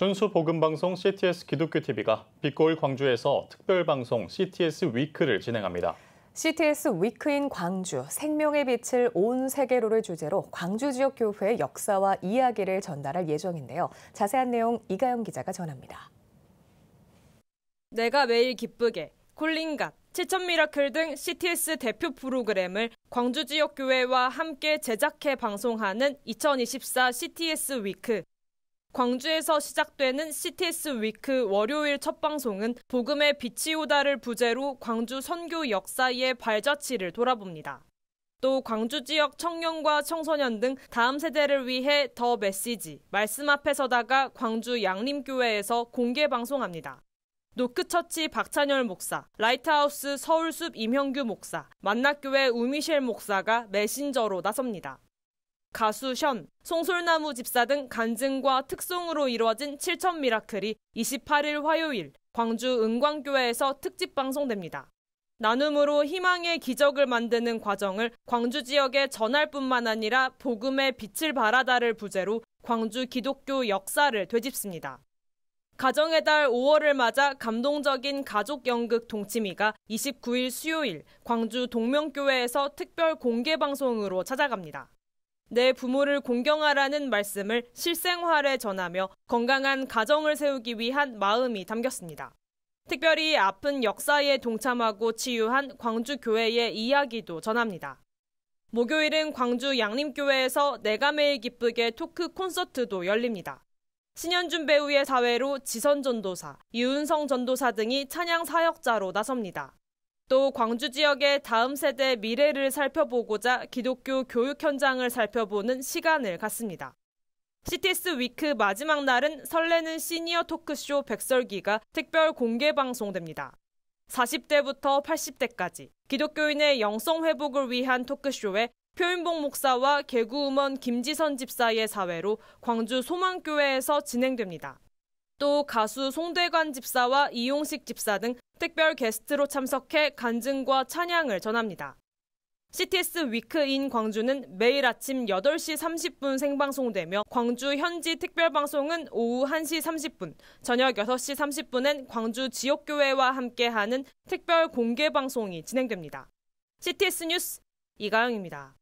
순수 복음방송 CTS 기독교TV가 빛골 광주에서 특별방송 CTS 위크를 진행합니다. CTS 위크인 광주, 생명의 빛을 온 세계로를 주제로 광주 지역 교회의 역사와 이야기를 전달할 예정인데요. 자세한 내용 이가영 기자가 전합니다. 내가 매일 기쁘게 콜링갓, 7천 미라클 등 CTS 대표 프로그램을 광주 지역 교회와 함께 제작해 방송하는 2024 CTS 위크. 광주에서 시작되는 CTS 위크 월요일 첫 방송은 복음의 빛이 오다를 부제로 광주 선교 역사의 발자취를 돌아봅니다. 또 광주 지역 청년과 청소년 등 다음 세대를 위해 더 메시지, 말씀 앞에 서다가 광주 양림교회에서 공개 방송합니다. 노크처치 박찬열 목사, 라이트하우스 서울숲 임형규 목사, 만나교회 우미실 목사가 메신저로 나섭니다. 가수 션, 송솔나무 집사 등 간증과 특송으로 이루어진 7천 미라클이 28일 화요일 광주 은광교회에서 특집 방송됩니다. 나눔으로 희망의 기적을 만드는 과정을 광주 지역에 전할 뿐만 아니라 복음의 빛을 바라다를 부제로 광주 기독교 역사를 되짚습니다. 가정의 달 5월을 맞아 감동적인 가족 연극 동치미가 29일 수요일 광주 동명교회에서 특별 공개 방송으로 찾아갑니다. 내 부모를 공경하라는 말씀을 실생활에 전하며 건강한 가정을 세우기 위한 마음이 담겼습니다. 특별히 아픈 역사에 동참하고 치유한 광주교회의 이야기도 전합니다. 목요일은 광주 양림교회에서 내가 매일 기쁘게 토크 콘서트도 열립니다. 신현준 배우의 사회로 지선 전도사, 유은성 전도사 등이 찬양 사역자로 나섭니다. 또 광주 지역의 다음 세대 미래를 살펴보고자 기독교 교육 현장을 살펴보는 시간을 갖습니다. 시티스 위크 마지막 날은 설레는 시니어 토크쇼 백설기가 특별 공개 방송됩니다. 40대부터 80대까지 기독교인의 영성 회복을 위한 토크쇼에 표인봉 목사와 개구음원 김지선 집사의 사회로 광주 소망교회에서 진행됩니다. 또 가수 송대관 집사와 이용식 집사 등 특별 게스트로 참석해 간증과 찬양을 전합니다. CTS 위크인 광주는 매일 아침 8시 30분 생방송되며 광주 현지 특별방송은 오후 1시 30분, 저녁 6시 30분엔 광주 지역교회와 함께하는 특별 공개방송이 진행됩니다. CTS 뉴스 이가영입니다.